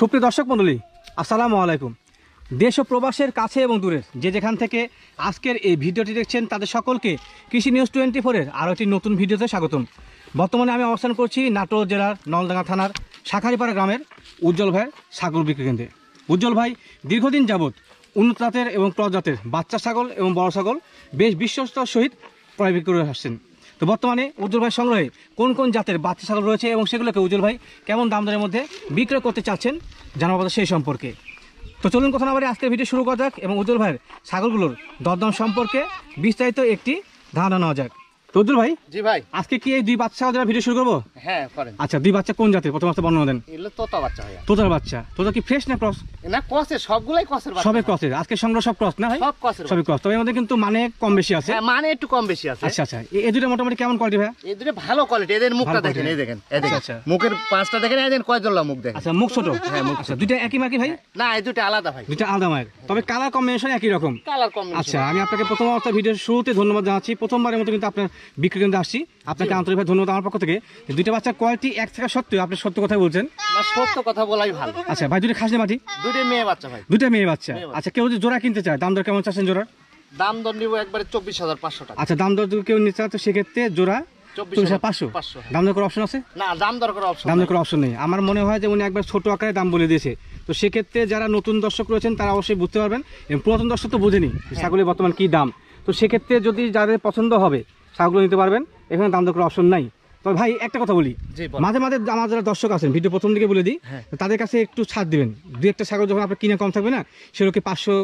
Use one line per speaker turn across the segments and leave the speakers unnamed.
সুপ্রিয় দর্শক মন্ডলী আসসালামু আলাইকুম দেশ ও প্রবাসের কাছে এবং দূরের যে যেখান থেকে আজকের এই ভিডিওটি দেখছেন তাদের সকলকে কৃষি নিউজ টোয়েন্টি ফোরের আরও একটি নতুন ভিডিওতে স্বাগতম বর্তমানে আমি অবস্থান করছি নাটোর জেলার নলডাঙ্গা থানার শাখারিপাড়া গ্রামের উজ্জ্বল ভাইয়ের সাগর বিক্রি কেন্দ্রে উজ্জ্বল ভাই দীর্ঘদিন যাবৎ উন্নত জাতের এবং প্রজাতের বাচ্চা ছাগল এবং বড় ছাগল বেশ বিশ্বস্ত সহিত ক্রয় বিক্রি করে আসছেন তো বর্তমানে উজ্জ্বল ভাই সংগ্রহে কোন কোন জাতের বাচ্চা ছাগল রয়েছে এবং সেগুলোকে উজ্জ্বল ভাই কেমন দাম দরের মধ্যে বিক্রয় করতে চাচ্ছেন জানাবো সেই সম্পর্কে তো চলুন কথা না আজকের ভিডিও শুরু করা যাক এবং উজ্জ্বল ভাইয়ের ছাগলগুলোর দরদাম সম্পর্কে বিস্তারিত একটি ধারণা নেওয়া যাক রোদ্র ভাই জি ভাই আজকে কি এই দুই বাচ্চা ওদের ভিডিও শুরু করবো হ্যাঁ করেন আচ্ছা দুই বাচ্চা কোন জাতের প্রথম বাচ্চা বর্ণনা দেন তোতা বাচ্চা তোতার বাচ্চা তোতা কি ফ্রেশ না ক্রস
না সবগুলাই
আজকে সংগ্রহ সব ক্রস না ভাই সব সবই ক্রস তবে আমাদের কিন্তু মানে কম বেশি আছে হ্যাঁ, মানে একটু কম বেশি আছে আচ্ছা আচ্ছা
এই দুটো মোটামুটি কেমন কোয়ালিটি ভাই এই দুটো ভালো কোয়ালিটি এদের মুখটা দেখেন এই দেখেন এই দেখেন আচ্ছা, আচ্ছা। মুখের পাঁচটা দেখেন এই কয় মুখ দেখেন আচ্ছা মুখ ছোট
হ্যাঁ মুখ আচ্ছা দুটো
একই মাকি ভাই না এই দুটো আলাদা ভাই
দুটো আলাদা মায়ের তবে কালার কম্বিনেশন একই রকম কালার কম্বিনেশন আচ্ছা আমি আপনাকে প্রথম অবস্থা ভিডিও শুরুতে ধন্যবাদ জানাচ্ছি প্রথমবারের মতো কিন্তু আপনার বিক্রি কেন্দ্রে আসছি আপনাকে আন্তরিকভাবে ধন্যবাদ আমার পক্ষ থেকে দুইটা বাচ্চার কোয়ালিটি এক থাকা সত্ত্বেও আপনি সত্য কথা বলছেন
সত্য কথা বলাই ভালো আচ্ছা ভাই দুটো খাসি মাটি দুটো মেয়ে বাচ্চা ভাই
দুটো মেয়ে বাচ্চা আচ্ছা কেউ যদি জোড়া কিনতে চায় দাম দর কেমন চাচ্ছেন জোড়া
দাম দর নিব একবারে চব্বিশ হাজার পাঁচশো টাকা আচ্ছা
দাম দর কেউ নিতে চায় তো সেক্ষেত্রে জোড়া হ্যাঁ। আমার মনে হয় যে উনি একবার ছোট আকারে দাম বলে দিয়েছে তো সেক্ষেত্রে যারা নতুন দর্শক রয়েছেন তারা অবশ্যই বুঝতে পারবেন এবং পুরাতন দর্শক তো বুঝেনি ছাগলের বর্তমান কি দাম তো সেক্ষেত্রে যদি যাদের পছন্দ হবে সারগুলো নিতে পারবেন এখানে দাম দর অপশন নাই তবে ভাই একটা কথা বলি মাঝে মাঝে আমার যারা দর্শক আছেন ভিডিও প্রথম দিকে বলে দিই হ্যাঁ। তাদের কাছে একটু ছাড় দিবেন দু একটা ছাগল যখন আপনার কিনে কম থাকবে না সেরকম পাঁচশো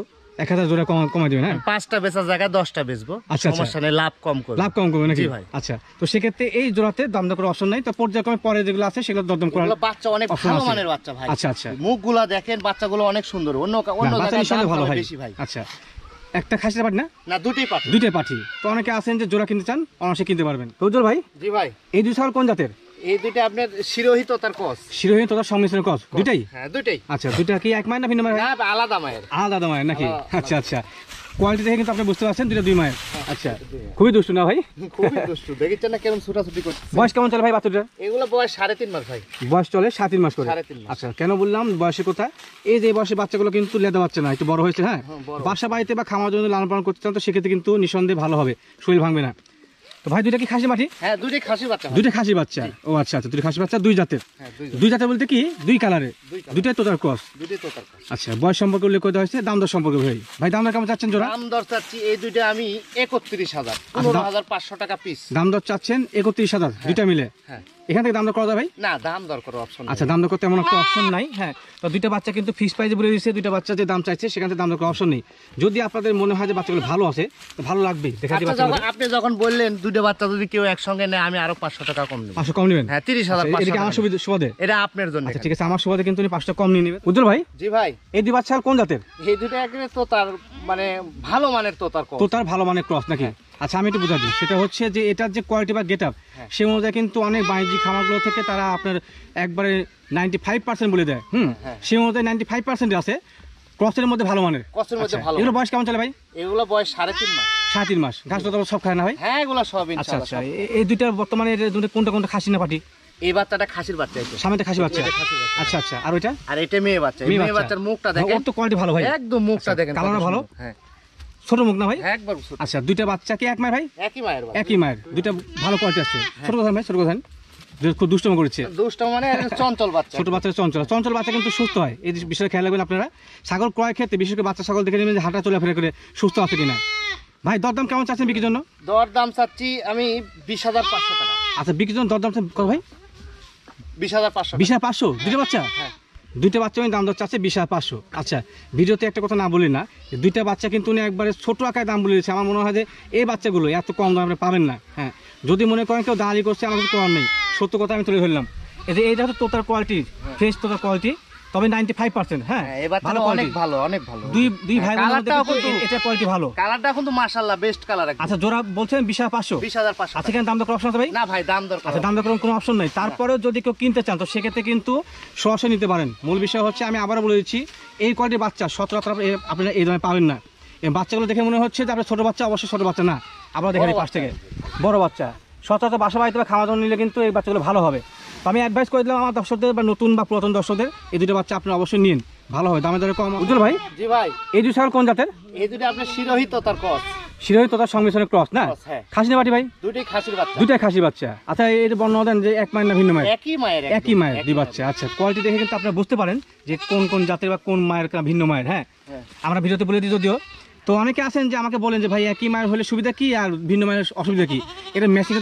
এক হাজার দেবেন হ্যাঁ
পাঁচটা বেচার জায়গায় দশটা বেচবো আচ্ছা, আচ্ছা। লাভ কম করবে লাভ কম করবে নাকি ভাই
আচ্ছা তো সেক্ষেত্রে এই জোড়াতে দাম অপশন নাই তো পর্যায়ক্রমে পরে যেগুলো আছে সেগুলো বাচ্চা অনেক ভালো মানের বাচ্চা ভাই আচ্ছা আচ্ছা মুখগুলা দেখেন বাচ্চাগুলো অনেক সুন্দর অন্য অন্য ভালো ভাই আচ্ছা একটা খাসির পাটি না না দুটোই পাটি দুইটাই পাঠি তো অনেকে আছেন যে জোড়া কিনতে চান অনেকে কিনতে পারবেন ফজল ভাই জি ভাই এই দুই ছাগল কোন জাতের
এই দুটো আপনার শিরোহিততার কস
শিরোহিততার সংমিশ্রণ কস দুইটাই হ্যাঁ দুটাই আচ্ছা দুইটা কি এক মায়ের না ভিন্ন মায়ের না আলাদা মায়ের আলাদা মায়ের নাকি আচ্ছা আচ্ছা কোয়ালিটি দেখে কিন্তু আপনি বুঝতে পারছেন দুই মায়ের আচ্ছা খুবই না ভাই
না কেমন ছুটাছুটি করছে
বয়স কেমন চলে ভাই বাচ্চাটা
এগুলো বয়স সাড়ে তিন মাস ভাই
বয়স চলে সাড়ে তিন মাস করে আচ্ছা কেন বললাম বয়সের কোথায় এই যে বয়সে বাচ্চাগুলো কিন্তু লেদা পাচ্ছে না একটু বড় হয়েছে হ্যাঁ, হ্যাঁ বাসা বাড়িতে বা খামার জন্য লালন পালন করতে চান তো সেক্ষেত্রে কিন্তু নিঃসন্দেহে ভালো হবে শরীর ভাঙবে না তো ভাই দুইটা কি খাসি মাটি হ্যাঁ দুইটা
খাসি বাচ্চা দুইটা
খাসি বাচ্চা ও আচ্ছা আচ্ছা দুইটা খাসি বাচ্চা দুই জাতের হ্যাঁ, দুই জাতের বলতে কি দুই কালারে দুইটাই তোতার ক্রস দুইটাই ক্রস আচ্ছা বয়স সম্পর্কে উল্লেখ করা হয়েছে দাম দর সম্পর্কে ভাই ভাই দাম দর কেমন চাচ্ছেন জোড়া দাম
দর চাচ্ছি এই দুইটা আমি একত্রিশ হাজার আচ্ছা, পনেরো হাজার পাঁচশো টাকা পিস
দাম দর চাচ্ছেন একত্রিশ হাজার হ্যাঁ। দুইটা মিলে হ্যাঁ এখান থেকে দাম দর করা যাবে ভাই
না দাম দর করার অপশন আচ্ছা দাম দর
করতে এমন একটা অপশন নাই হ্যাঁ তো দুইটা বাচ্চা কিন্তু ফিস প্রাইজে বলে দিয়েছে দুইটা বাচ্চা যে দাম চাইছে সেখান থেকে দাম দর করার অপশন নেই যদি আপনাদের মনে হয় যে বাচ্চাগুলো ভালো আছে তো ভালো লাগবে দেখা দিই আচ্ছা, বাচ্চা
আপনি যখন বললেন দুইটা বাচ্চা যদি কেউ একসঙ্গে নেয় আমি আরো 500 টাকা কম নেব 500 কম নেবেন হ্যাঁ 500 আচ্ছা, এটা আমার
সুবিধা সুবাদে এটা আপনার জন্য আচ্ছা ঠিক আছে আমার সুবাদে কিন্তু উনি 500 কম নিয়ে নেবেন উজ্জ্বল ভাই জি ভাই এই দুই বাচ্চা কোন জাতের
এই দুটো একরে তার মানে ভালো মানের তোতার ক্রস
তোতার ভালো মানের ক্রস নাকি হ্যাঁ। আচ্ছা আমি একটু বোঝা দিই সেটা হচ্ছে যে এটার যে কোয়ালিটি বা গেট আপ হ্যাঁ। সে অনুযায়ী কিন্তু অনেক বাণিজ্যিক খামারগুলো থেকে তারা আপনার একবারে নাইনটি ফাইভ পার্সেন্ট বলে দেয় হুম হ্যাঁ। সে অনুযায়ী নাইনটি ফাইভ পার্সেন্ট আছে ক্রসের মধ্যে ভালো মানের ক্রসের মধ্যে আচ্ছা, ভালো এগুলো বয়স কেমন চলে ভাই এগুলো বয়স সাড়ে তিন মাস সাড়ে তিন মাস ঘাস তো সব খায় না ভাই হ্যাঁ এগুলো সব আচ্ছা আচ্ছা এই দুইটার বর্তমানে কোনটা কোনটা খাসি না পাটি এই বাচ্চাটা খাসির বাচ্চা এটা খাসির বাচ্চা আচ্ছা আচ্ছা আর ওইটা আর এটা মেয়ে বাচ্চা মেয়ে বাচ্চার মুখটা দেখেন ওর তো কোয়ালিটি ভালো ভাই
একদম মুখটা আচ্ছা, দেখেন কালারটা ভালো
হ্যাঁ ছোট মুখ না ভাই আচ্ছা দুইটা বাচ্চা কি এক মায়ের ভাই
একই মায়ের একই
মায়ের দুইটা ভালো কোয়ালিটি আছে হ্যাঁ। ছোট কথা ভাই ছোট কথা খুব দুষ্টম করেছে
দুষ্টম মানে চঞ্চল বাচ্চা ছোট
বাচ্চা চঞ্চল চঞ্চল বাচ্চা কিন্তু সুস্থ হয় এই বিষয়ে খেয়াল রাখবেন আপনারা ছাগল ক্রয় ক্ষেত্রে বিশেষ করে বাচ্চা ছাগল দেখে নেবেন হাঁটা চলে ফেরে করে সুস্থ আছে কিনা ভাই দরদাম কেমন চাচ্ছেন বিক্রির জন্য
দরদাম চাচ্ছি আমি বিশ হাজার পাঁচশো টাকা
আচ্ছা বিক্রির জন্য দরদাম কত ভাই বিশ হাজার পাঁচশো বিশ হাজার পাঁচশো দুটো বাচ্চা হ্যাঁ দুইটা বাচ্চা আমি দাম দর চাচ্ছে বিশ হাজার পাঁচশো আচ্ছা ভিডিওতে একটা কথা না বলি না দুইটা বাচ্চা কিন্তু উনি একবারে ছোটো আকায় দাম বলে আমার মনে হয় যে এই বাচ্চাগুলো এত কম দাম আপনি পাবেন না হ্যাঁ যদি মনে করেন কেউ দাঁড়িয়ে করছে আমার কম করার নেই সত্য কথা আমি তুলে ধরলাম এই যে এইটা হচ্ছে তোতার কোয়ালিটি ফ্রেশ তোতার কোয়ালিটি তবে 95% হ্যাঁ, হ্যাঁ অনেক ভালো অনেক ভালো দুই দুই ভাই কিন্তু এটা কোয়ালিটি ভালো কালারটা
কিন্তু মাশাআল্লাহ বেস্ট কালার আচ্ছা
জোড়া বলছেন আচ্ছা কেন দাম অপশন আছে ভাই না ভাই দাম আচ্ছা দাম কোনো অপশন নাই হ্যাঁ। তারপরেও যদি কেউ কিনতে চান তো সেক্ষেত্রে কিন্তু সরাসরি নিতে পারেন মূল বিষয় হচ্ছে আমি আবারও বলে দিচ্ছি এই কোয়ালিটির বাচ্চা সচরাচর আপনারা এই দামে পাবেন না এই বাচ্চাগুলো দেখে মনে হচ্ছে যে আপনার ছোট বাচ্চা অবশ্যই ছোট বাচ্চা না আবার দেখেন পাশ থেকে বড় বাচ্চা সচরাচর বাসা বাড়িতে বা খাওয়া দাওয়া নিলে কিন্তু এই বাচ্চাগুলো ভালো হবে তো আমি অ্যাডভাইস করে দিলাম আমার দর্শকদের বা নতুন বা পুরাতন দর্শকদের এই দুটো বাচ্চা আপনি অবশ্যই নিন ভালো হয় দামে দরে কম উজ্জ্বল ভাই জি ভাই এই দুটো ছাগল কোন জাতের
এই দুটো আপনার শিরোহিত তার কস
শিরোহিত তার সংমিশ্রণে ক্রস না হ্যাঁ। খাসি না বাটি ভাই
দুটোই খাসির বাচ্চা দুটোই
খাসির বাচ্চা আচ্ছা এর বর্ণনা দেন যে এক মায়ের না ভিন্ন মায়ের
একই মায়ের একই মায়ের
দুই বাচ্চা আচ্ছা কোয়ালিটি দেখে কিন্তু আপনারা বুঝতে পারেন যে কোন কোন জাতের বা কোন মায়ের ভিন্ন মায়ের হ্যাঁ? হ্যাঁ আমরা ভিডিওতে বলে দিই যদিও তো অনেকে আছেন যে আমাকে বলেন যে ভাই একই মায়ের হলে সুবিধা কি আর ভিন্ন মায়ের অসুবিধা কি এটা ম্যাচিং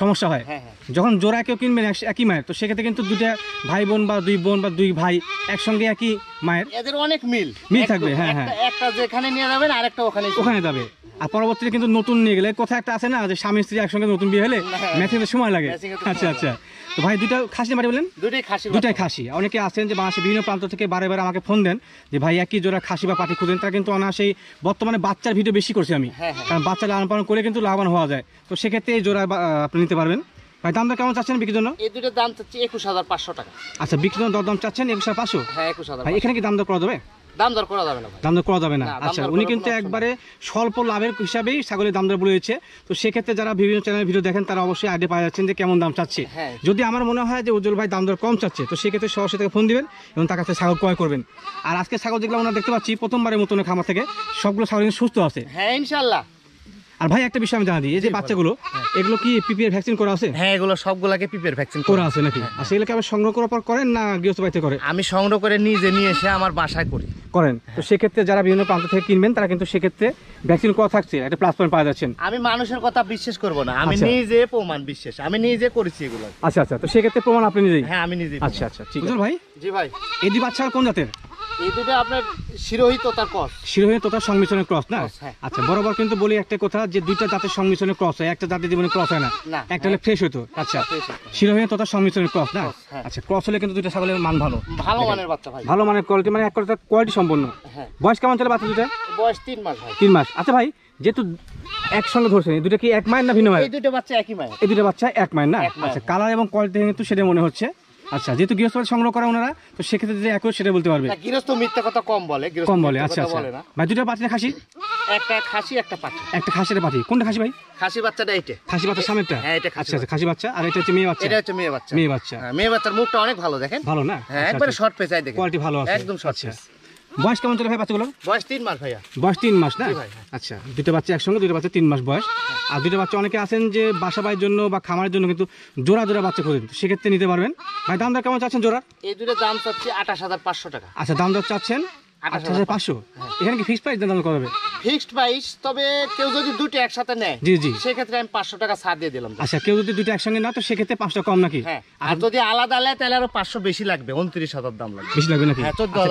সমস্যা হয় হ্যাঁ, হ্যাঁ। যখন জোড়া কেউ কিনবেন একই মায়ের তো সেক্ষেত্রে কিন্তু দুইটা ভাই বোন বা দুই বোন বা দুই ভাই একসঙ্গে একই মায়ের
এদের অনেক মিল
মিল থাকবে হ্যাঁ হ্যাঁ
একটা যেখানে নিয়ে যাবেন আরেকটা ওখানে ওখানে
যাবে আর পরবর্তীতে কিন্তু নতুন নিয়ে গেলে কোথায় একটা আছে না যে স্বামী স্ত্রী একসঙ্গে নতুন বিয়ে হলে ম্যাচিং হ্যাঁ। সময় লাগে আচ্ছা আচ্ছা তো ভাই দুটা খাসি মারি বলেন
দুটাই খাসি দুটাই খাসি
অনেকে আছেন যে বাংলাদেশের বিভিন্ন প্রান্ত থেকে বারে বারে আমাকে ফোন দেন যে ভাই একই জোড়া খাসি বা পাটি খুঁজেন তারা কিন্তু অনায়াসেই বর্তমানে বাচ্চার ভিডিও বেশি করছি আমি হ্যাঁ, হ্যাঁ। কারণ বাচ্চা লালন পালন করে কিন্তু লাভবান হওয়া যায় তো সেক্ষেত্রে এই জোড়া আপনি নিতে পারবেন ভাই দামটা কেমন চাচ্ছেন বিক্রির জন্য
এই দুটো দাম চাচ্ছি একুশ হাজার পাঁচশো টাকা
আচ্ছা বিক্রির জন্য দর দাম চাচ্ছেন একুশ হাজার পাঁচশো
হ্যাঁ একুশ হাজার এখানে কি দাম দাম করা যাবে দাম করা যাবে না
দাম করা যাবে না আচ্ছা উনি কিন্তু একবারে স্বল্প লাভের হিসাবেই ছাগলের দাম দর বলেছে তো সেক্ষেত্রে যারা বিভিন্ন চ্যানেল ভিডিও দেখেন তারা অবশ্যই আইডিয়া পাওয়া যাচ্ছেন যে কেমন দাম চাচ্ছে হ্যাঁ। যদি আমার মনে হয় যে উজ্জ্বল ভাই দাম দর কম চাচ্ছে তো সেক্ষেত্রে সরাসরি তাকে ফোন দিবেন এবং তার কাছে ছাগল ক্রয় করবেন আর আজকে ছাগল যেগুলো আমরা দেখতে পাচ্ছি প্রথমবারের মতন খামার থেকে সবগুলো ছাগল সুস্থ আছে
হ্যাঁ ইনশাল্লাহ
আর ভাই একটা বিষয় আমি জানা দিই এই যে বাচ্চাগুলো এগুলো কি পিপিআর ভ্যাকসিন করা আছে হ্যাঁ এগুলো সবগুলোকে পিপিআর ভ্যাকসিন করা আছে নাকি হ্যাঁ। আর সেগুলোকে আমি সংগ্রহ করার পর করেন না গৃহস্থ বাড়িতে করে আমি সংগ্রহ করে নিজে নিয়ে এসে আমার বাসায় করি করেন তো হ্যাঁ। সেক্ষেত্রে যারা বিভিন্ন প্রান্ত থেকে কিনবেন তারা কিন্তু সেক্ষেত্রে ভ্যাকসিন করা থাকছে একটা প্লাস পয়েন্ট পাওয়া যাচ্ছেন
আমি মানুষের কথা বিশ্বাস করব না আমি আচ্ছা। নিজে প্রমাণ বিশ্বাস আমি নিজে করেছি এগুলো
আচ্ছা আচ্ছা তো সেক্ষেত্রে প্রমাণ আপনি নিজেই হ্যাঁ
আমি নিজেই আচ্ছা আচ্ছা ঠিক আছে ভাই জি ভাই
এই বাচ্চা কোন জাতের
সংমিশ্রণের
ক্রস না হ্যাঁ। আচ্ছা বরাবর কিন্তু বলি একটা কথা যে দুইটা জাতের সংমিশ্রণের ক্রস হয় একটা জীবনে ক্রস হয় না একটা হলে ফ্রেশ হতো হ্যাঁ, আচ্ছা ক্রস হ্যাঁ। আচ্ছা, হলে কিন্তু ভালো মানের কোয়ালিটি মানে কোয়ালিটি সম্পন্ন বয়স কেমন চলে বাচ্চা দুটা
বয়স তিন মাস তিন মাস
আচ্ছা ভাই যেহেতু একসঙ্গে ধরছেন দুটো কি এক মায়ের না ভিন্ন মায়ের
দুটো বাচ্চা এই
দুটো বাচ্চা এক মায়ের না আচ্ছা কালার এবং কোয়ালিটি কিন্তু সেটা মনে হচ্ছে আচ্ছা যেহেতু গৃহস্থ সংগ্রহ করে ওনারা তো সেক্ষেত্রে যদি একই সেটা বলতে পারবে গৃহস্থ
মিথ্যা কথা কম বলে কম বলে আচ্ছা আচ্ছা
ভাই দুটো পাটি খাসি
একটা খাসি একটা পাটি
একটা খাসির একটা পাটি কোনটা খাসি ভাই
খাসি বাচ্চাটা এইটা খাসি বাচ্চা সামনেরটা হ্যাঁ এটা খাসি আচ্ছা, আচ্ছা
খাসি বাচ্চা আর এটা হচ্ছে মেয়ে বাচ্চা এটা হচ্ছে মেয়ে বাচ্চা মেয়ে বাচ্চা হ্যাঁ,
মেয়ে বাচ্চার মুখটা অনেক ভালো দেখেন ভালো না হ্যাঁ আচ্ছা, একবারে শর্ট আচ্ছা। পেঁচাই দেখেন
কোয়ালিটি ভালো আছে একদম শর্ট পেঁচ বয়স কেমন চলে ভাই বাচ্চাগুলো
বয়স তিন মাস ভাইয়া
বয়স তিন মাস না হ্যাঁ। আচ্ছা দুটো বাচ্চা একসঙ্গে দুটো বাচ্চা তিন মাস বয়স আর দুটো বাচ্চা অনেকে আছেন যে বাসা বাইয়ের জন্য বা খামারের জন্য কিন্তু জোড়া জোড়া বাচ্চা দিন সেক্ষেত্রে নিতে পারবেন ভাই দাম দর কেমন চাচ্ছেন জোড়া
এই দুটো দাম চাচ্ছি আঠাশ হাজার পাঁচশো টাকা
আচ্ছা দাম দর চাচ্ছেন পাঁচশো বেশি লাগবে
উনত্রিশ হাজার দাম হ্যাঁ, আচ্ছা,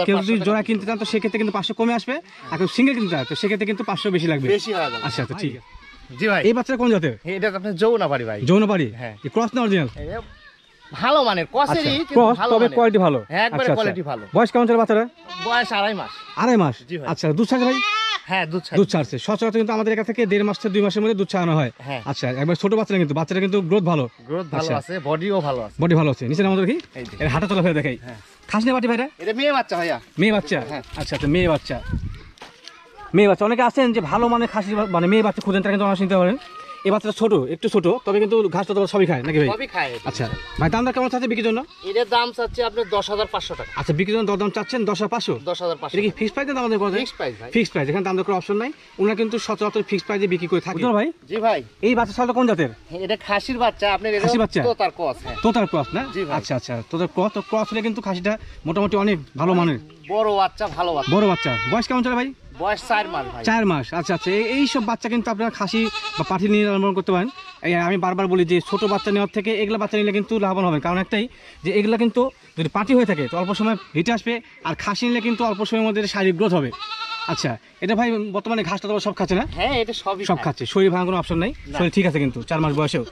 কেউ যদি জোড়া কিনতে চান কিন্তু পাঁচশো কমে আসবে আর কেউ কিনতে চান তো কিন্তু পাঁচশো বেশি লাগবে বেশি আচ্ছা, আচ্ছা, জি ভাই এই বাচ্চাটা কোন জাতের এটা আপনার যৌনাবাড়ি ভাই যৌনাবাড়ি হ্যাঁ ক্রস না অরিজিনাল ভালো মানের
কসেরই আচ্ছা। ক্রস তবে কোয়ালিটি ভালো একবারে কোয়ালিটি আচ্ছা, আচ্ছা।
ভালো বয়স কেমন চলে বাচ্চারা
বয়স আড়াই মাস
আড়াই মাস আচ্ছা দুধ ছাড়ছে ভাই হ্যাঁ দুধ দুধ ছাড়ছে সচরাচর কিন্তু আমাদের এখান থেকে দেড় মাস থেকে দুই মাসের মধ্যে দুধ ছাড়ানো হয় হ্যাঁ। আচ্ছা একবার ছোট বাচ্চা কিন্তু বাচ্চাটা কিন্তু গ্রোথ ভালো
গ্রোথ ভালো আছে বডিও ভালো আছে
বডি ভালো আছে নিচে আমাদের কি এর হাঁটা চলে ফেরা দেখাই হ্যাঁ। খাস না বাটি ভাইরা
এটা মেয়ে বাচ্চা ভাইয়া
মেয়ে বাচ্চা হ্যাঁ। আচ্ছা আচ্ছা মেয়ে বাচ্চা মেয়ে বাচ্চা অনেকে আছেন যে ভালো মানে খাসি মানে মেয়ে বাচ্চা খুঁজেন তারা কিন্তু আমার শুনতে পারেন এই বাচ্চাটা ছোট একটু ছোট তবে কিন্তু ঘাসটা তো সবই খায় নাকি ভাই সবই খায় আচ্ছা ভাই দাম দামটা কেমন চাচ্ছে বিক্রির জন্য
এর দাম চাচ্ছে আপনি দশ হাজার পাঁচশো টাকা
আচ্ছা বিক্রির জন্য দরদাম চাচ্ছেন দশ হাজার পাঁচশো দশ হাজার পাঁচশো কি ফিক্স প্রাইস দাম আমাদের ফিক্স প্রাইস ফিক্স প্রাইস এখানে দাম দেওয়ার অপশন নাই ওনারা কিন্তু সচরাচর ফিক্স প্রাইসে বিক্রি করে থাকে ভাই জি ভাই এই বাচ্চা সালটা কোন জাতের
হ্যাঁ, এটা খাসির বাচ্চা আপনার খাসি বাচ্চা তোতার ক্রস
হ্যাঁ। তোতার ক্রস না আচ্ছা আচ্ছা তোতার ক্রস ক্রস হলে কিন্তু খাসিটা মোটামুটি অনেক ভালো মানের
বড় বাচ্চা ভালো বাচ্চা বড়
বাচ্চা বয়স কেমন চলে ভাই চার মাস আচ্ছা আচ্ছা এই সব বাচ্চা কিন্তু আপনারা খাসি বা পাঠি নির্মাণ করতে পারেন আমি বারবার বলি যে ছোট বাচ্চা নেওয়ার থেকে এগুলা বাচ্চা নিলে কিন্তু লাভবান হবে কারণ একটাই যে এগুলা কিন্তু যদি পাটি হয়ে থাকে তো অল্প সময় হিটে আসবে আর খাসি নিলে কিন্তু অল্প সময়ের মধ্যে শারীরিক গ্রোথ হবে আচ্ছা এটা ভাই বর্তমানে ঘাসটা তোমার সব খাচ্ছে না
হ্যাঁ এটা সবই সব খাচ্ছে
শরীর ভাঙার কোনো অপশন নাই শরীর ঠিক আছে কিন্তু চার মাস বয়সেও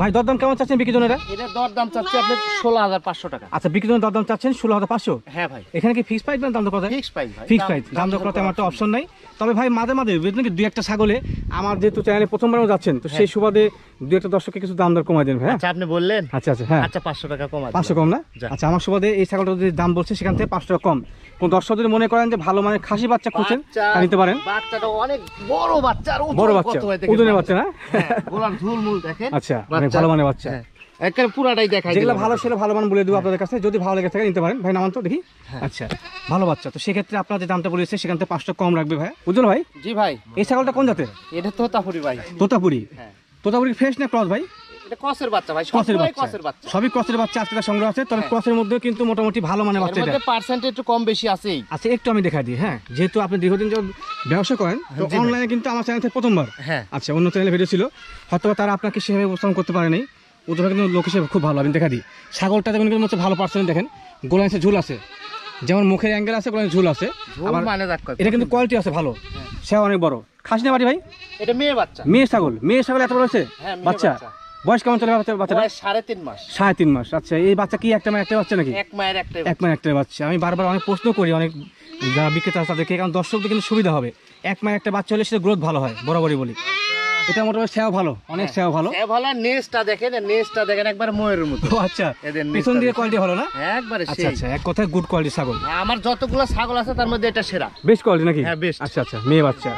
ভাই দরদাম কেমন চাচ্ছেন বিক্রি জন্য এটা
এটা দরদাম চাচ্ছে আপনি ষোলো হাজার পাঁচশো টাকা
আচ্ছা বিক্রি জন্য দরদাম চাচ্ছেন ষোলো হাজার পাঁচশো হ্যাঁ ভাই এখানে কি ফিক্স প্রাইস না দাম দর কথা ফিক্স প্রাইস ফিক্স প্রাইস দাম দর কথা আমার তো অপশন নাই তবে ভাই মাঝে মাঝে বুঝলেন কি দুই একটা ছাগলে আমার যেহেতু চ্যানেলে প্রথমবার যাচ্ছেন তো সেই হ্যাঁ। সুবাদে দুই একটা দর্শককে কিছু দাম দর কমাই দেন ভাই হ্যাঁ? আচ্ছা আপনি বললেন আচ্ছা আচ্ছা হ্যাঁ আচ্ছা পাঁচশো টাকা কম পাঁচশো কম না আচ্ছা আমার সুবাদে এই ছাগলটা যদি দাম বলছে সেখান থেকে পাঁচশো টাকা কম কোন দর্শক যদি মনে করেন যে ভালো মানে খাসি বাচ্চা খুঁজছে হ্যাঁ, আচ্ছা, হ্যাঁ, যদি ভালো লেগে থাকে নিতে পারেন ভাই নামান তো দেখি হ্যাঁ। আচ্ছা ভালো বাচ্চা তো সেক্ষেত্রে আপনার যে দামটা বলেছে সেখান থেকে পাঁচটা কম রাখবে ভাই উজ্জ্বল ভাই জি ভাই এই ছাগলটা কোন জাতের
এটা তোতাপুরি ভাই
তোতাপুরি তোতাপুরি ফ্রেশ না ক্রস ভাই হ্যাঁ। মধ্যে কিন্তু মোটামুটি কম বেশি আচ্ছা, একটু দেখা দিই হ্যাঁ যেহেতু আপনি দীর্ঘদিন ব্যবসা করেন হ্যাঁ, আমার চ্যানেল থেকে প্রথমবার হ্যাঁ। আচ্ছা অন্য ভিডিও ছিল তারা কিন্তু লোক হিসেবে খুব ভালো দেখা দিই ছাগলটা যেমন ভালো পার্সেন্ট দেখেন গোলায় ঝুল আছে যেমন মুখের অ্যাঙ্গেল আছে ঝুল আছে মানে এটা কিন্তু কোয়ালিটি আছে ভালো সে অনেক বড় খাসি না বাড়ি ভাই এটা মেয়ে বাচ্চা মেয়ে ছাগল মেয়ে ছাগল এত বড় আছে বাচ্চা বয়স কেমন চলে বাচ্চাটা সাড়ে তিন মাস সাড়ে তিন মাস আচ্ছা এই বাচ্চা কি একটা মায়ের একটা বাচ্চা নাকি এক মায়ের একটা বাচ্চা আমি বারবার অনেক প্রশ্ন করি অনেক যারা বিক্রেতা তাদেরকে কারণ দর্শকদের কিন্তু সুবিধা হবে এক মায়ের একটা বাচ্চা হলে সেটা গ্রোথ ভালো হয় বরাবরই বলি এটা মোটামুটি সেও ভালো অনেক হ্যাঁ। সেও ভালো সেও
ভালো নেসটা দেখেন নেসটা দেখেন একবার ময়ের মতো
আচ্ছা এদের পিছন দিয়ে কোয়ালিটি ভালো না
একবারে আচ্ছা আচ্ছা
এক কথায় গুড কোয়ালিটি ছাগল
হ্যাঁ, আমার যতগুলো ছাগল আছে তার মধ্যে এটা সেরা
বেস্ট কোয়ালিটি নাকি হ্যাঁ বেস্ট আচ্ছা আচ্ছা হ্যাঁ, মেয়ে বাচ্চা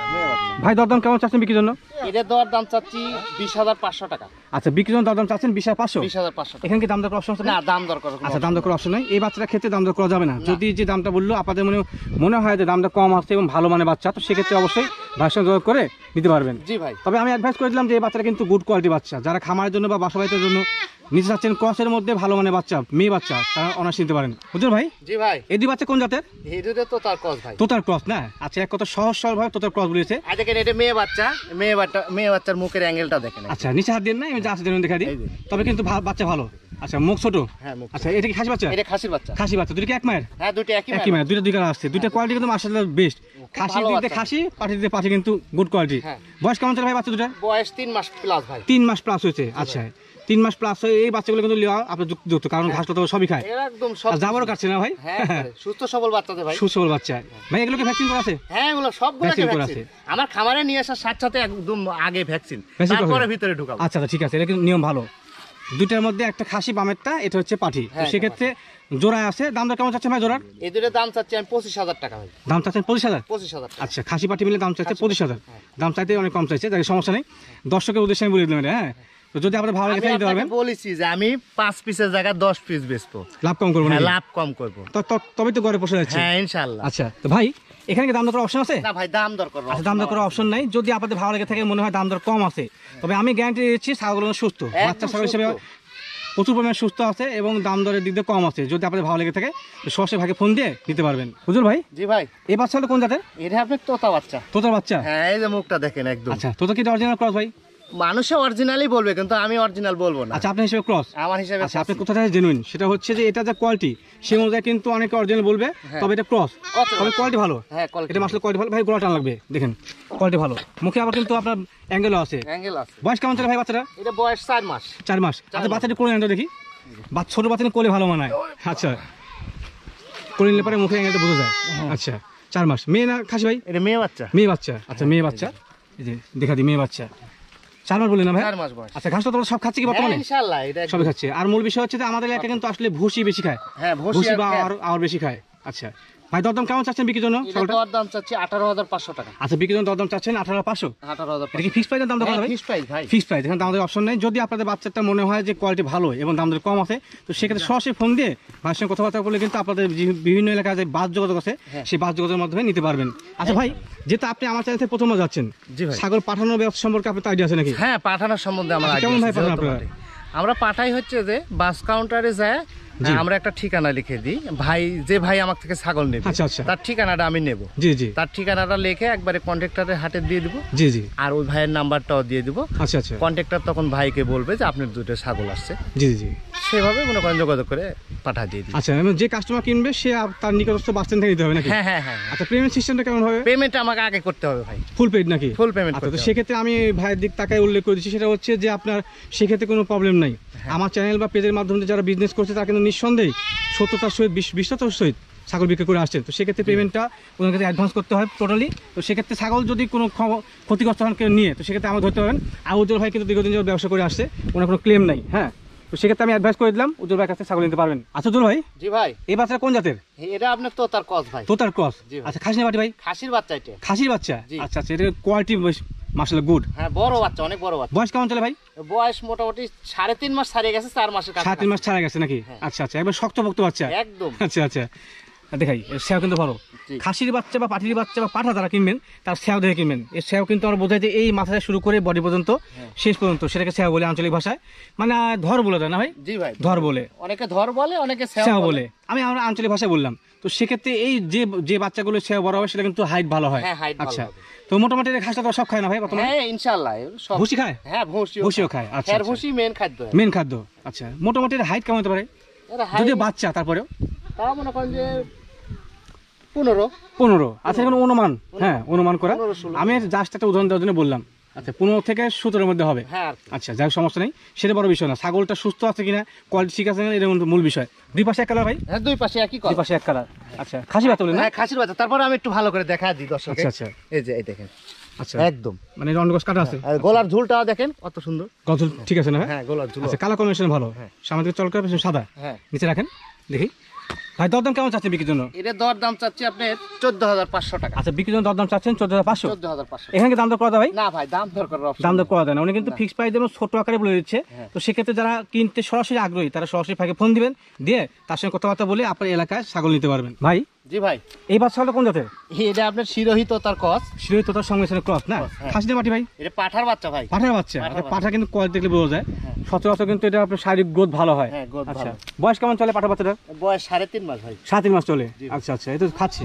ভাই দরদাম কেমন চাচ্ছেন বিক্রির জন্য
এদের দর দাম চাচ্ছি বিশ হাজার পাঁচশো টাকা
আচ্ছা বিক্রির জন্য দরদাম চাচ্ছেন বিশ হাজার পাঁচশো বিশ হাজার পাঁচশো এখানে কি দাম দর অপশন না দাম দর করা আচ্ছা দাম দর করার অপশন নেই এই বাচ্চাটা ক্ষেত্রে দাম দর করা যাবে না যদি যে দামটা বললো আপনাদের মনে মনে হয় যে দামটা কম আসছে এবং ভালো মানে বাচ্চা তো সেক্ষেত্রে অবশ্যই ভাষণ যোগাযোগ করে নিতে পারবেন জি ভাই তবে আমি অ্যাডভাইস করেছিলাম যে এই বাচ্চাটা কিন্তু গুড কোয়ালিটি বাচ্চা যারা খামারের জন্য বা বাসাবাড়িতে জন্য নিচে চাচ্ছেন ক্রসের মধ্যে ভালো মানে বাচ্চা মেয়ে বাচ্চা তারা অনার্স নিতে পারেন হুজুর ভাই জি ভাই এই দুই বাচ্চা কোন জাতের
এই দুটো তোতার ক্রস ভাই
তোতার ক্রস না আচ্ছা এক কথা সহজ সরল ভাবে তোতার ক্রস বলেছে
আর দেখেন এটা মেয়ে বাচ্চা মেয়ে বাচ্চা মেয়ে বাচ্চার মুখের অ্যাঙ্গেলটা দেখেন
আচ্ছা নিচে হাত দেন না আমি যা আছে দেখা দিই তবে কিন্তু বাচ্চা ভালো আচ্ছা মুখ ছোট হ্যাঁ, আচ্ছা এটা কি খাসি বাচ্চা এটা খাসির বাচ্চা খাসি বাচ্চা দুটো কি এক মায়ের
হ্যাঁ দুটো একই একই মায়ের
দুটো দুই কালার আসছে দুটো কোয়ালিটি কিন্তু মাশাআল্লাহ বেস্ট খাসি দিতে খাসি পাটি দিতে পাটি কিন্তু গুড কোয়ালিটি হ্যাঁ। বয়স কেমন চলে ভাই বাচ্চা দুটো বয়স 3 মাস প্লাস ভাই 3 মাস প্লাস হয়েছে আচ্ছা তিন মাস প্লাস হয়ে এই বাচ্চাগুলো কিন্তু লেওয়া আপনার যুক্ত কারণ হ্যাঁ। ঘাস লতা সবই খায়
একদম সব জাবরও কাটছে না ভাই হ্যাঁ, হ্যাঁ, সুস্থ সবল বাচ্চা ভাই সুস্থ
সবল বাচ্চা ভাই এগুলোকে ভ্যাকসিন করা আছে
হ্যাঁ এগুলো সবগুলোকে ভ্যাকসিন আমার খামারে নিয়ে আসার সাথে সাথে একদম আগে ভ্যাকসিন তারপরে ভিতরে ঢুকাবো
আচ্ছা, আচ্ছা ঠিক আছে এটা কিন্তু নিয়ম ভালো দুইটার মধ্যে একটা খাসি বামেরটা এটা হচ্ছে পাঠি সেক্ষেত্রে জোড়া আছে দাম কেমন চাচ্ছে ভাই জোড়ার
এই দুটো দাম চাচ্ছি আমি পঁচিশ হাজার টাকা ভাই
দাম চাচ্ছেন পঁচিশ হাজার পঁচিশ হাজার আচ্ছা খাসি পাঠি মিলে দাম চাচ্ছে পঁচিশ হাজার দাম চাইতে অনেক কম চাইছে তাই সমস্যা নেই দর্শকের উদ্দেশ্যে আমি বলে দিলাম হ্যাঁ যদি আপনার ভালো লাগে দিতে পারবেন
বলেছি যে আমি 5 পিসের জায়গায় 10 পিস বেচবো
লাভ কম করব হ্যাঁ, না লাভ কম করব তো তবে তো ঘরে বসে হ্যাঁ ইনশাআল্লাহ আচ্ছা তো ভাই এখানে কি দাম দর অপশন আছে না ভাই দাম দর করার আচ্ছা, দাম অপশন নাই যদি আপনাদের ভালো লাগে থাকে মনে হয় দাম দর কম আছে হ্যাঁ। তবে আমি গ্যারান্টি দিচ্ছি ছাগলগুলো সুস্থ বাচ্চা ছাগল হিসেবে প্রচুর পরিমাণে সুস্থ আছে এবং দাম দরের দিক কম আছে যদি আপনাদের ভালো লেগে থাকে সরষে ভাগে ফোন দিয়ে নিতে পারবেন হুজুর ভাই
জি ভাই এই বাচ্চা কোন জাতের এটা আপনার তোতা বাচ্চা তোতা বাচ্চা হ্যাঁ এই যে
মুখটা দেখেন একদম আচ্ছা তোতা কি অরিজিনাল ক্রস ভাই মানুষে অরিজিনালই বলবে কিন্তু আমি অরিজিনাল বলবো না আচ্ছা আপনার হিসেবে ক্রস আমার হিসেবে আচ্ছা আপনি কোথা থেকে জেনুইন সেটা হচ্ছে যে এটা যে কোয়ালিটি সে অনুযায়ী কিন্তু অনেকে অরিজিনাল বলবে হ্যাঁ। তবে এটা ক্রস তবে কোয়ালিটি ভালো হ্যাঁ এটা মাসলে কোয়ালিটি ভালো ভাই গোলা লাগবে দেখেন কোয়ালিটি ভালো মুখে আবার কিন্তু আপনার অ্যাঙ্গেলও আছে অ্যাঙ্গেল আছে বয়স কেমন চলে ভাই বাচ্চারা
এটা বয়স চার মাস
চার মাস আচ্ছা বাচ্চাটি কোলে দেখি বাচ্চা ছোট বাচ্চাটি কোলে ভালো মানায় আচ্ছা কোলে নিলে পরে মুখে অ্যাঙ্গেলটা বোঝা যায় আচ্ছা চার মাস মেয়ে না খাসি ভাই এটা মেয়ে বাচ্চা মেয়ে বাচ্চা আচ্ছা মেয়ে বাচ্চা এই যে দেখা দিই মেয়ে বাচ্চা চারবার মাস না ভাই আচ্ছা মাস তো তোমরা সব খাচ্ছে কি হ্যাঁ, বর্তমানে
ইনশাআল্লাহ সবই
খাচ্ছে আর মূল বিষয় হচ্ছে আমাদের এলাকায় কিন্তু আসলে ভুসি বেশি খায়
হ্যাঁ, ভুসি বা
আর বেশি খায় আচ্ছা ভাই দরদাম কেমন চাচ্ছেন বিক্রির জন্য
দরদাম চাচ্ছি আঠারো হাজার পাঁচশো টাকা
আচ্ছা বিক্রির জন্য দরদাম চাচ্ছেন আঠারো পাঁচশো
আঠারো হাজার
দাম হ্যাঁ, ভাই ফিক্স প্রাইস এখানে আমাদের অপশন নেই যদি আপনাদের বাচ্চাটা মনে হয় যে কোয়ালিটি ভালো এবং দাম কম আছে তো সেক্ষেত্রে হ্যাঁ। সরাসরি ফোন দিয়ে ভাইয়ের সঙ্গে কথাবার্তা কিন্তু আপনাদের বিভিন্ন এলাকায় যে বাস যোগাযোগ আছে হ্যাঁ। সেই বাস যোগাযোগের মাধ্যমে নিতে পারবেন আচ্ছা ভাই যেহেতু আপনি আমার চ্যানেল থেকে প্রথমে যাচ্ছেন ছাগল পাঠানোর ব্যবসা সম্পর্কে আপনার আইডিয়া আছে নাকি হ্যাঁ পাঠানোর সম্বন্ধে আমার আচ্ছা, কেমন ভাই আমরা
পাঠাই হচ্ছে যে বাস কাউন্টারে যায় আমরা একটা ঠিকানা লিখে দিই ভাই যে ভাই আমার থেকে ছাগল নেবে আচ্ছা, আচ্ছা। তার ঠিকানাটা আমি নেবো জি জি তার ঠিকানাটা লিখে একবারে কন্ট্রাক্টরের হাতে দিয়ে দিব জি জি আর ওই ভাইয়ের নাম্বারটাও দিয়ে দিব আচ্ছা আচ্ছা কন্ট্রাক্টর তখন ভাইকে বলবে যে আপনার দুটো ছাগল আসছে জি জি সেভাবে মনে করেন যোগাযোগ করে পাঠা দিয়ে দিই
আচ্ছা যে কাস্টমার কিনবে সে তার নিকটস্থ বাস স্ট্যান্ড থেকে নিতে হবে নাকি হ্যাঁ হ্যাঁ হ্যাঁ, হ্যাঁ। আচ্ছা পেমেন্ট সিস্টেমটা কেমন হবে পেমেন্ট আমাকে আগে করতে হবে ভাই ফুল পেড নাকি ফুল পেমেন্ট আচ্ছা তো সেক্ষেত্রে আমি ভাইয়ের দিক তাকায় উল্লেখ করে দিচ্ছি সেটা হচ্ছে যে আপনার সেক্ষেত্রে কোনো প্রবলেম নাই হ্যাঁ। আমার চ্যানেল বা পেজের মাধ্যমে যারা বিজনেস করছে তারা কিন্তু নিঃসন্দেহে সত্যতার সহিত বিশ্বতার সহিত ছাগল বিক্রি করে আসছেন তো সেক্ষেত্রে পেমেন্টটা ওনার কাছে অ্যাডভান্স করতে হয় টোটালি তো সেক্ষেত্রে ছাগল যদি কোনো ক্ষতিগ্রস্ত হন কেউ নিয়ে তো সেক্ষেত্রে আমাকে ধরতে পারেন আবুদুল ভাই কিন্তু দীর্ঘদিন ব্যবসা করে আসছে ওনার কোনো ক্লেম নাই হ্যাঁ তো সেক্ষেত্রে আমি অ্যাডভাইস করে দিলাম উজ্জ্বল ভাই কাছে ছাগল নিতে পারবেন আচ্ছা উজ্জ্বল ভাই জি ভাই এই বাচ্চা কোন জাতের
এটা আপনার তোতার ক্রস ভাই
তোতার ক্রস আচ্ছা খাসি বাটি ভাই
খাসির বাচ্চা এটা
খাসির বাচ্চা আচ্ছা আচ্ছা এটা কোয়ালিটি মার্শাল গুড হ্যাঁ বড় বাচ্চা অনেক বড় বাচ্চা বয়স কেমন চলে ভাই
বয়স মোটামুটি সাড়ে তিন মাস ছাড়িয়ে গেছে চার মাসের কাছে সাড়ে তিন মাস
ছাড়া গেছে নাকি হ্যাঁ। আচ্ছা আচ্ছা একবার শক্ত ভক্ত বাচ্চা একদম আচ্ছা আচ্ছা দেখাই সেও কিন্তু ভালো খাসির বাচ্চা বা পাটির বাচ্চা বা পাঠা তারা কিনবেন তার স্যাও দেখে কিনবেন এই স্যাও কিন্তু আমরা বোঝাই যে এই মাথা শুরু করে বডি পর্যন্ত হ্যাঁ। শেষ পর্যন্ত সেটাকে স্যাও বলে আঞ্চলিক ভাষায় মানে ধর বলে না ভাই জি ভাই ধর বলে
অনেকে ধর বলে অনেকে স্যাও বলে
আমি আমরা আঞ্চলিক ভাষায় বললাম তো সেক্ষেত্রে এই যে যে বাচ্চাগুলো স্যাও বড় হবে সেটা কিন্তু হাইট ভালো হয় হ্যাঁ, আচ্ছা তো মোটামুটি ঘাসটা তো সব খায় না ভাই বর্তমানে হ্যাঁ
ইনশাআল্লাহ সব ভুসি খায় হ্যাঁ ভুসি ভুসিও খায় আচ্ছা হ্যাঁ, আর আচ্ছা। ভুসি মেন খাদ্য মেন খাদ্য
আচ্ছা মোটামুটি হাইট কেমন হতে পারে যদি বাচ্চা তারপরেও
তাও মনে করেন যে
আচ্ছা, অনুমান হ্যাঁ অনুমান করা আমি জাস্ট একটা উদাহরণ দেওয়ার জন্য বললাম আচ্ছা পনেরো থেকে সতেরোর মধ্যে হবে হ্যাঁ, আচ্ছা যাই সমস্যা নেই সেটা বড় বিষয় না ছাগলটা সুস্থ আছে কিনা কোয়ালিটি ঠিক আছে এটা মূল বিষয় দুই পাশে এক কালার ভাই
হ্যাঁ, দুই পাশে একই দুই পাশে
এক কালার আচ্ছা খাসি বাচ্চা হ্যাঁ
খাসির বাচ্চা তারপর আমি একটু ভালো করে দেখা দিই দর্শক আচ্ছা আচ্ছা এই যে এই দেখেন
আচ্ছা। একদম মানে কাটা আছে হ্যাঁ,
গলার দেখেন সুন্দর
ঠিক আছে না কালার আচ্ছা, ভালো সাদা নিচে রাখেন দেখি ভাই দরদাম কেমন চাচ্ছেন বিক্রির জন্য
এটা দরদাম চাচ্ছি আপনি চোদ্দ হাজার পাঁচশো টাকা
আচ্ছা বিক্রির জন্য দরদাম চাচ্ছেন চোদ্দ হাজার পাঁচশো চোদ্দ হাজার পাঁচশো এখানে দাম দর করা
ভাই না ভাই দাম দর করা দাম দর
করা দেয় না উনি কিন্তু ফিক্সড প্রাইস যেন ছোট আকারে বলে দিচ্ছে হ্যাঁ। তো সেক্ষেত্রে যারা কিনতে সরাসরি আগ্রহী তারা সরাসরি ভাগে ফোন দিবেন দিয়ে তার সঙ্গে কথাবার্তা বলে আপনার এলাকায় ছাগল নিতে পারবেন ভাই জি ভাই এই কোন জাতের এটা আপনার ক্রস না হ্যাঁ। খাসিদের মাটি ভাই
এটা পাঠার বাচ্চা ভাই পাঠার
বাচ্চা আচ্ছা, পাঠা কিন্তু দেখলে বোঝা যায় হ্যাঁ। সচরাচর কিন্তু এটা আপনার শারীরিক গ্রোথ ভালো হয় হ্যাঁ, আচ্ছা বয়স কেমন চলে পাঠা বাচ্চাটা
বয়স সাড়ে তিন মাস ভাই
সাড়ে তিন মাস চলে আচ্ছা আচ্ছা এটা খাচ্ছে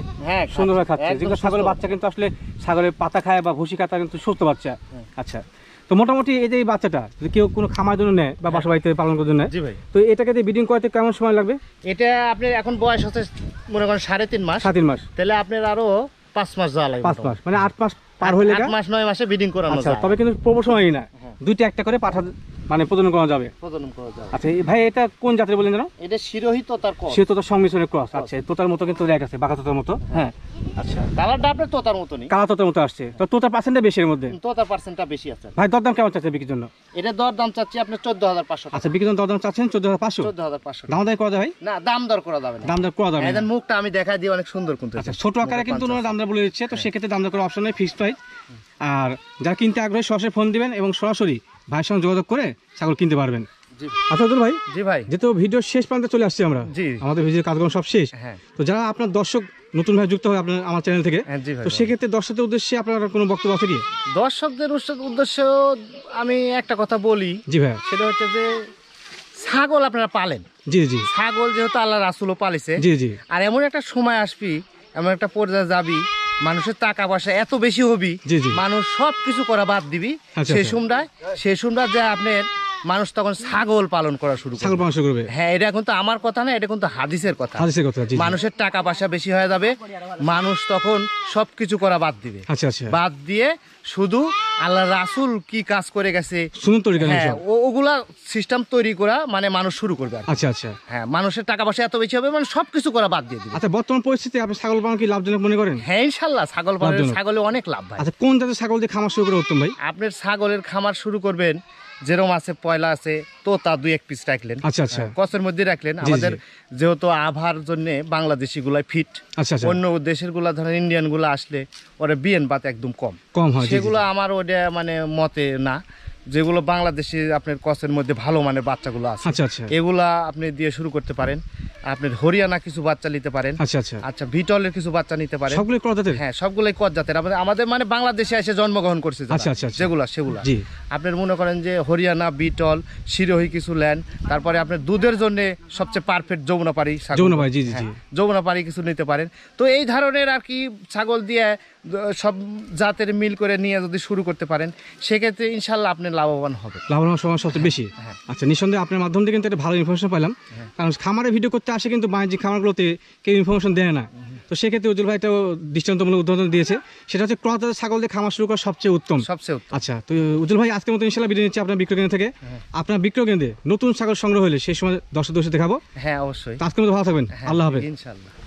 সুন্দরভাবে খাচ্ছে যেগুলো ছাগলের বাচ্চা
কিন্তু আসলে ছাগলের পাতা খায় বা ভুসি খায় কিন্তু সুস্থ বাচ্চা আচ্ছা তো মোটামুটি এই যে বাচ্চাটা যদি কেউ কোনো খামার জন্য নেয় বা হ্যাঁ। বাসা বাড়িতে পালন করার জন্য জি ভাই তো এটাকে যদি ব্রিডিং করতে কেমন সময় লাগবে
এটা আপনার এখন বয়স হচ্ছে মনে করেন সাড়ে তিন মাস সাড়ে তিন মাস তাহলে আপনার আরও পাঁচ মাস যাওয়া লাগবে পাঁচ মাস মানে আট মাস পার হলে আট মাস নয় মাসে
ব্রিডিং করানো আচ্ছা, যায় তবে কিন্তু প্রবসমাই না দুইটা একটা করে পাঠা মানে প্রজনন করা যাবে
প্রজনন করা যাবে আচ্ছা
ভাই এটা কোন জাতের বলেন জানো
এটা শিরোহিত তোতার
তোতার সংমিশ্রণের ক্রস আচ্ছা তোতার মতো কিন্তু রেট আছে বাঘা তোতার মতো হ্যাঁ
আচ্ছা আপনার তোতার মতো নেই
কালা তোতার মতো আসছে তো তোতার পার্সেন্টটা বেশি এর মধ্যে
তোতার পার্সেন্টটা বেশি আছে
ভাই দরদাম কেমন চাচ্ছে বিক্রির জন্য
এটা দরদাম চাচ্ছি আপনি 14500 আচ্ছা
বিক্রির জন্য দরদাম চাচ্ছেন 14500
14500 দাম দর করা যাবে না দাম দর করা যাবে না দাম দর করা যাবে মুখটা আমি দেখাই দিই
অনেক সুন্দর কিন্তু আচ্ছা ছোট আকারে কিন্তু ওনারা দাম দর বলে দিচ্ছে তো হ্যাঁ। সেক্ষেত্রে দাম দর করার অপশন নেই ফিক্সড প্রাইস আর যারা কিনতে আগ্রহী সরাসরি ফোন দিবেন এবং সরাসরি ভাইয়ের সঙ্গে যোগাযোগ করে ছাগল কিনতে পারবেন আসাদুল আচ্ছা, ভাই জি ভাই যেহেতু ভিডিও শেষ প্রান্তে চলে আসছি আমরা আমাদের ভিডিওর কাজকর্ম সব শেষ হ্যাঁ। তো যারা আপনার দর্শক নতুন ভাবে যুক্ত হয় আপনার আমার চ্যানেল থেকে হ্যাঁ, তো সেক্ষেত্রে দর্শকদের উদ্দেশ্যে আপনার কোনো বক্তব্য আছে কি
দর্শকদের উদ্দেশ্য আমি একটা কথা বলি জি ভাই সেটা হচ্ছে যে ছাগল আপনারা পালেন জি জি ছাগল যেহেতু আল্লাহ রাসুলও পালিছে জি জি আর এমন একটা সময় আসবি এমন একটা পর্যায়ে যাবি মানুষের টাকা পয়সা এত বেশি হবি মানুষ সব কিছু করা বাদ দিবি আচ্ছা, সেই আচ্ছা। সময় সেই সময় যে আপনার মানুষ তখন ছাগল পালন করা
শুরু ছাগল পালন শুরু করবে
হ্যাঁ এটা এখন তো আমার কথা না এটা কিন্তু হাদিসের কথা হাদিসের কথা মানুষের টাকা পয়সা বেশি হয়ে যাবে মানুষ তখন সবকিছু করা বাদ দিবে আচ্ছা আচ্ছা বাদ দিয়ে শুধু আল্লাহ রাসুল কি কাজ করে গেছে হ্যাঁ ওগুলা সিস্টেম তৈরি করা মানে মানুষ শুরু করবে আচ্ছা আচ্ছা হ্যাঁ মানুষের টাকা পয়সা এত বেশি হবে মানে সবকিছু করা বাদ দিয়ে দিবে আচ্ছা বর্তমান পরিস্থিতি আপনি ছাগল পালন কি লাভজনক মনে করেন হ্যাঁ ইনশাআল্লাহ ছাগল পালন ছাগলে অনেক লাভ ভাই
আচ্ছা কোন জাতের ছাগল দিয়ে খামার শুরু করে উত্তম ভাই
আপনার ছাগলের খামার শুরু করবেন যেরকম আছে পয়লা আছে তো তা দুই এক পিস রাখলেন আচ্ছা আচ্ছা হ্যাঁ, কচের মধ্যে রাখলেন আমাদের যেহেতু আভার জন্য বাংলাদেশি গুলাই ফিট আচ্ছা, আচ্ছা। অন্য দেশের গুলা ধরেন ইন্ডিয়ান গুলা আসলে ওরা বিএন বাত একদম কম কম সেগুলো আমার ওটা মানে মতে না যেগুলো বাংলাদেশে আপনার কসের মধ্যে ভালো মানের বাচ্চাগুলো আছে আচ্ছা আচ্ছা এগুলা আপনি দিয়ে শুরু করতে পারেন আপনার হরিয়ানা কিছু বাচ্চা নিতে পারেন আচ্ছা আচ্ছা আচ্ছা ভিটলের কিছু বাচ্চা নিতে পারেন সবগুলো কত জাতের হ্যাঁ সবগুলো কত জাতের আমাদের আমাদের মানে বাংলাদেশে এসে জন্মগ্রহণ করেছে আচ্ছা, আচ্ছা আচ্ছা যেগুলা সেগুলা আপনি মনে করেন যে হরিয়ানা ভিটল শিরোহি কিছু ল্যান তারপরে আপনি দুধের জন্য সবচেয়ে পারফেক্ট যমুনা যমুনা যমুনাপাড়ি জি জি জি হ্যাঁ, যমুনা যমুনাপাড়ি কিছু নিতে পারেন তো এই ধরনের আর কি ছাগল দিয়ে সব জাতের মিল করে নিয়ে যদি শুরু করতে
পারেন সেক্ষেত্রে ইনশাল্লাহ আপনি লাভবান হবে লাভবান হওয়ার সবচেয়ে বেশি হ্যাঁ। আচ্ছা নিঃসন্দেহে আপনার মাধ্যম থেকে কিন্তু একটা ভালো ইনফরমেশন পেলাম হ্যাঁ। কারণ খামারে ভিডিও করতে আসে কিন্তু বাণিজ্যিক খামারগুলোতে কেউ ইনফরমেশন দেয় না তো সেক্ষেত্রে উজ্জ্বল ভাই একটা দৃষ্টান্তমূলক উদ্বোধন দিয়েছে সেটা হচ্ছে ক্রস ছাগল দিয়ে খামার শুরু করা সবচেয়ে উত্তম সবচেয়ে উত্তম আচ্ছা তো উজ্জ্বল ভাই আজকের মতো ইনশাল্লাহ ভিডিও নিচ্ছে আপনার বিক্রয় কেন্দ্র থেকে হ্যাঁ। আপনার বিক্রয় কেন্দ্রে নতুন ছাগল সংগ্রহ হলে সেই সময় দর্শক দর্শক দেখাবো
হ্যাঁ অবশ্যই আজকের
মতো ভালো থাকবেন আল্লাহ হাফেজ
ইনশাল্লাহ